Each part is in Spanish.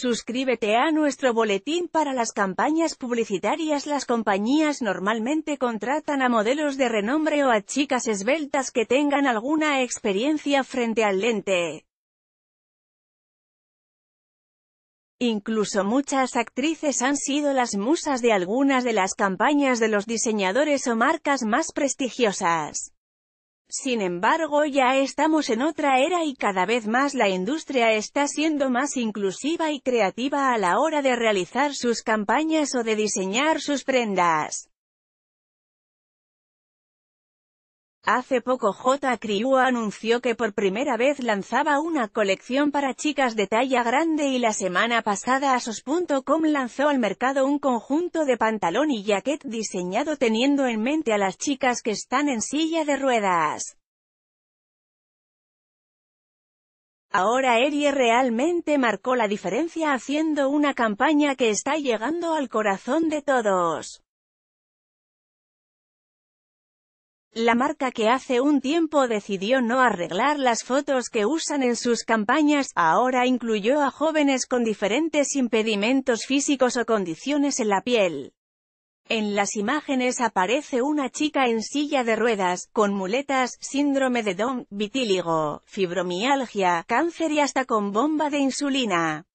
Suscríbete a nuestro boletín para las campañas publicitarias. Las compañías normalmente contratan a modelos de renombre o a chicas esbeltas que tengan alguna experiencia frente al lente. Incluso muchas actrices han sido las musas de algunas de las campañas de los diseñadores o marcas más prestigiosas. Sin embargo ya estamos en otra era y cada vez más la industria está siendo más inclusiva y creativa a la hora de realizar sus campañas o de diseñar sus prendas. Hace poco J. Crew anunció que por primera vez lanzaba una colección para chicas de talla grande y la semana pasada Asos.com lanzó al mercado un conjunto de pantalón y jacket diseñado teniendo en mente a las chicas que están en silla de ruedas. Ahora Erie realmente marcó la diferencia haciendo una campaña que está llegando al corazón de todos. La marca que hace un tiempo decidió no arreglar las fotos que usan en sus campañas, ahora incluyó a jóvenes con diferentes impedimentos físicos o condiciones en la piel. En las imágenes aparece una chica en silla de ruedas, con muletas, síndrome de Down, vitíligo, fibromialgia, cáncer y hasta con bomba de insulina.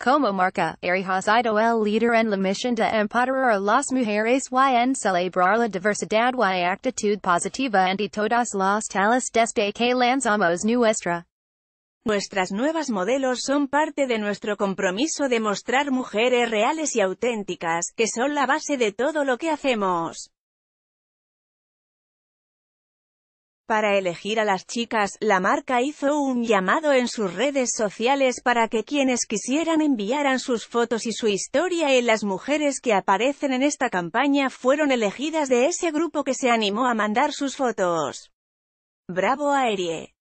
Como marca, Arijas Ido el líder en la misión de empoderar a las mujeres y en celebrar la diversidad y actitud positiva en todas las talas desde que lanzamos nuestra. Nuestras nuevas modelos son parte de nuestro compromiso de mostrar mujeres reales y auténticas, que son la base de todo lo que hacemos. Para elegir a las chicas, la marca hizo un llamado en sus redes sociales para que quienes quisieran enviaran sus fotos y su historia y las mujeres que aparecen en esta campaña fueron elegidas de ese grupo que se animó a mandar sus fotos. Bravo Aerie.